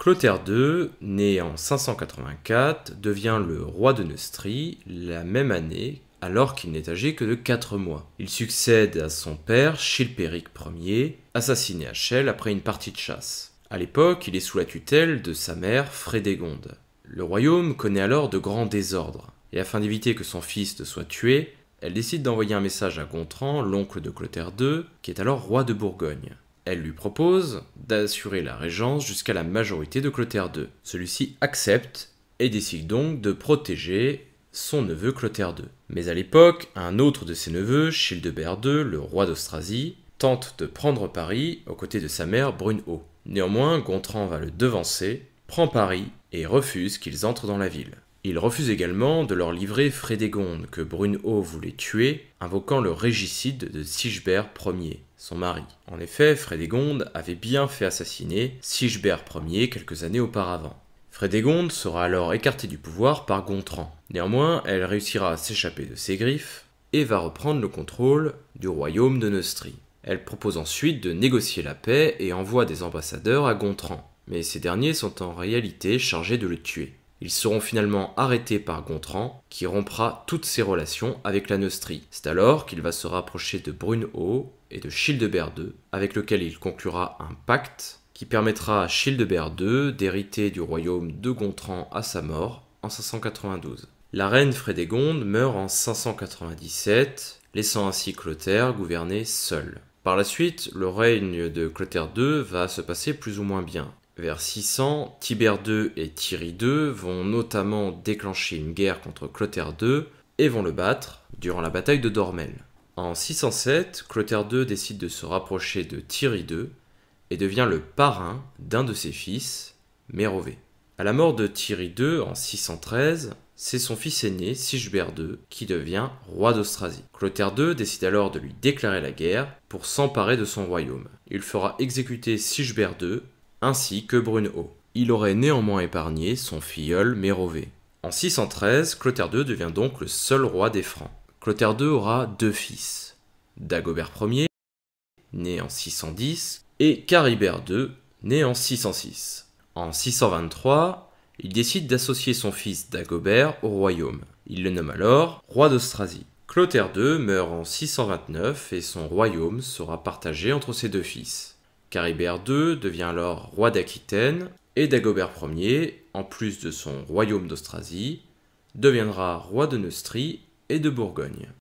Clotaire II, né en 584, devient le roi de Neustrie la même année alors qu'il n'est âgé que de 4 mois. Il succède à son père, Chilpéric Ier, assassiné à Chelles après une partie de chasse. À l'époque, il est sous la tutelle de sa mère, Frédégonde. Le royaume connaît alors de grands désordres, et afin d'éviter que son fils ne soit tué, elle décide d'envoyer un message à Gontran, l'oncle de Clotaire II, qui est alors roi de Bourgogne. Elle lui propose d'assurer la régence jusqu'à la majorité de Clotaire II. Celui-ci accepte et décide donc de protéger son neveu Clotaire II. Mais à l'époque, un autre de ses neveux, Childebert II, le roi d'Austrasie, tente de prendre Paris aux côtés de sa mère Brunehaut. Néanmoins, Gontran va le devancer, prend Paris et refuse qu'ils entrent dans la ville. Il refuse également de leur livrer Frédégonde, que Brunehaut voulait tuer, invoquant le régicide de Sigebert Ier, son mari. En effet, Frédégonde avait bien fait assassiner Sigebert Ier quelques années auparavant. Frédégonde sera alors écartée du pouvoir par Gontran. Néanmoins, elle réussira à s'échapper de ses griffes et va reprendre le contrôle du royaume de Neustrie. Elle propose ensuite de négocier la paix et envoie des ambassadeurs à Gontran, mais ces derniers sont en réalité chargés de le tuer. Ils seront finalement arrêtés par Gontran, qui rompra toutes ses relations avec la Neustrie. C'est alors qu'il va se rapprocher de Brunehaut et de Childebert II, avec lequel il conclura un pacte qui permettra à Childebert II d'hériter du royaume de Gontran à sa mort en 592. La reine Frédégonde meurt en 597, laissant ainsi Clotaire gouverner seul. Par la suite, le règne de Clotaire II va se passer plus ou moins bien vers 600, Tibère II et Thierry II vont notamment déclencher une guerre contre Clotaire II et vont le battre durant la bataille de Dormel. En 607, Clotaire II décide de se rapprocher de Thierry II et devient le parrain d'un de ses fils, Mérové. À la mort de Thierry II en 613, c'est son fils aîné, Sigebert II, qui devient roi d'Austrasie. Clotaire II décide alors de lui déclarer la guerre pour s'emparer de son royaume. Il fera exécuter Sigebert II ainsi que Bruno, Il aurait néanmoins épargné son filleul Mérové. En 613, Clotaire II devient donc le seul roi des Francs. Clotaire II aura deux fils, Dagobert Ier, né en 610, et Caribert II, né en 606. En 623, il décide d'associer son fils Dagobert au royaume. Il le nomme alors roi d'Austrasie. Clotaire II meurt en 629 et son royaume sera partagé entre ses deux fils. Caribert II devient alors roi d'Aquitaine et Dagobert Ier, en plus de son royaume d'Austrasie, deviendra roi de Neustrie et de Bourgogne.